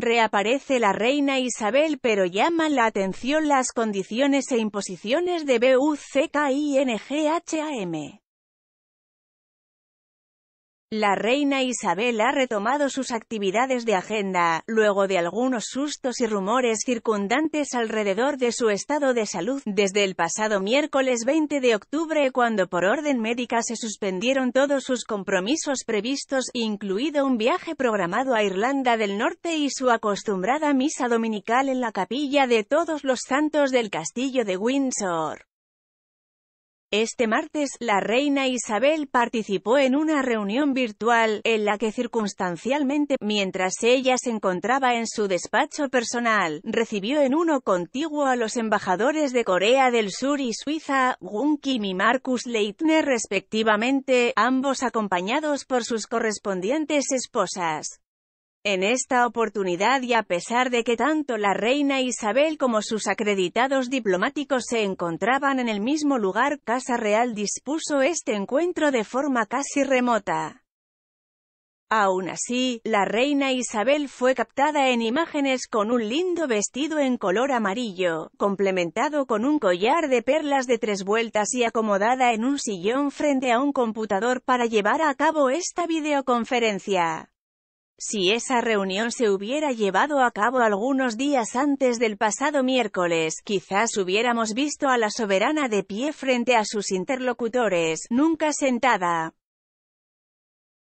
Reaparece la reina Isabel pero llama la atención las condiciones e imposiciones de BUCKINGHAM. La reina Isabel ha retomado sus actividades de agenda, luego de algunos sustos y rumores circundantes alrededor de su estado de salud, desde el pasado miércoles 20 de octubre cuando por orden médica se suspendieron todos sus compromisos previstos, incluido un viaje programado a Irlanda del Norte y su acostumbrada misa dominical en la capilla de todos los santos del castillo de Windsor. Este martes, la reina Isabel participó en una reunión virtual, en la que circunstancialmente, mientras ella se encontraba en su despacho personal, recibió en uno contiguo a los embajadores de Corea del Sur y Suiza, Gun Kim y Marcus Leitner respectivamente, ambos acompañados por sus correspondientes esposas. En esta oportunidad y a pesar de que tanto la reina Isabel como sus acreditados diplomáticos se encontraban en el mismo lugar, Casa Real dispuso este encuentro de forma casi remota. Aún así, la reina Isabel fue captada en imágenes con un lindo vestido en color amarillo, complementado con un collar de perlas de tres vueltas y acomodada en un sillón frente a un computador para llevar a cabo esta videoconferencia. Si esa reunión se hubiera llevado a cabo algunos días antes del pasado miércoles, quizás hubiéramos visto a la soberana de pie frente a sus interlocutores, nunca sentada.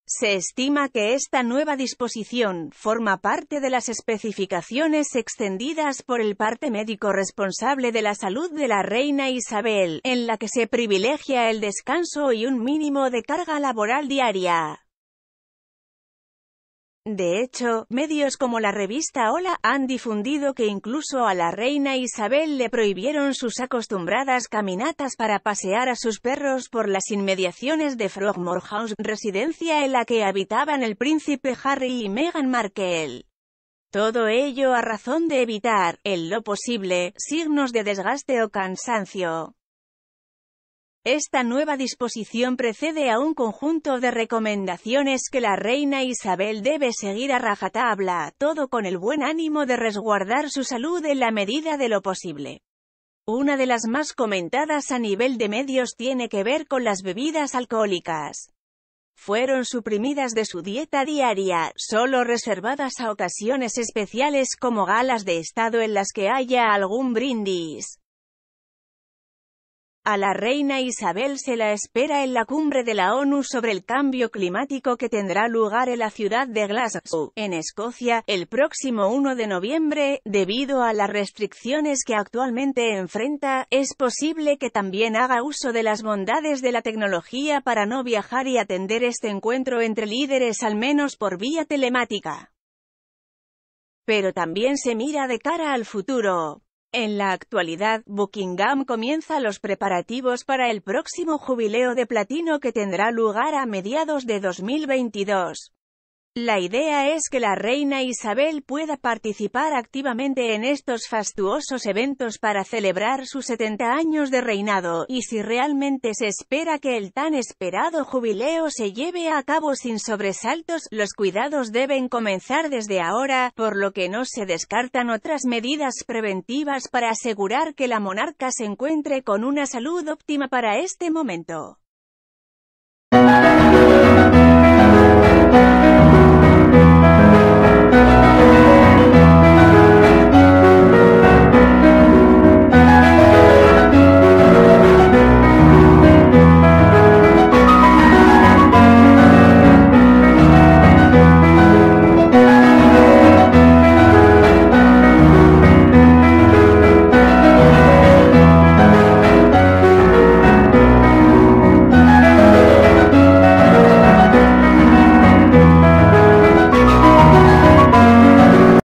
Se estima que esta nueva disposición forma parte de las especificaciones extendidas por el parte médico responsable de la salud de la reina Isabel, en la que se privilegia el descanso y un mínimo de carga laboral diaria. De hecho, medios como la revista Hola han difundido que incluso a la reina Isabel le prohibieron sus acostumbradas caminatas para pasear a sus perros por las inmediaciones de Frogmore House, residencia en la que habitaban el príncipe Harry y Meghan Markle. Todo ello a razón de evitar, en lo posible, signos de desgaste o cansancio. Esta nueva disposición precede a un conjunto de recomendaciones que la reina Isabel debe seguir a rajatabla, todo con el buen ánimo de resguardar su salud en la medida de lo posible. Una de las más comentadas a nivel de medios tiene que ver con las bebidas alcohólicas. Fueron suprimidas de su dieta diaria, solo reservadas a ocasiones especiales como galas de estado en las que haya algún brindis. A la reina Isabel se la espera en la cumbre de la ONU sobre el cambio climático que tendrá lugar en la ciudad de Glasgow, en Escocia, el próximo 1 de noviembre. Debido a las restricciones que actualmente enfrenta, es posible que también haga uso de las bondades de la tecnología para no viajar y atender este encuentro entre líderes al menos por vía telemática. Pero también se mira de cara al futuro. En la actualidad, Buckingham comienza los preparativos para el próximo jubileo de platino que tendrá lugar a mediados de 2022. La idea es que la reina Isabel pueda participar activamente en estos fastuosos eventos para celebrar sus 70 años de reinado, y si realmente se espera que el tan esperado jubileo se lleve a cabo sin sobresaltos, los cuidados deben comenzar desde ahora, por lo que no se descartan otras medidas preventivas para asegurar que la monarca se encuentre con una salud óptima para este momento.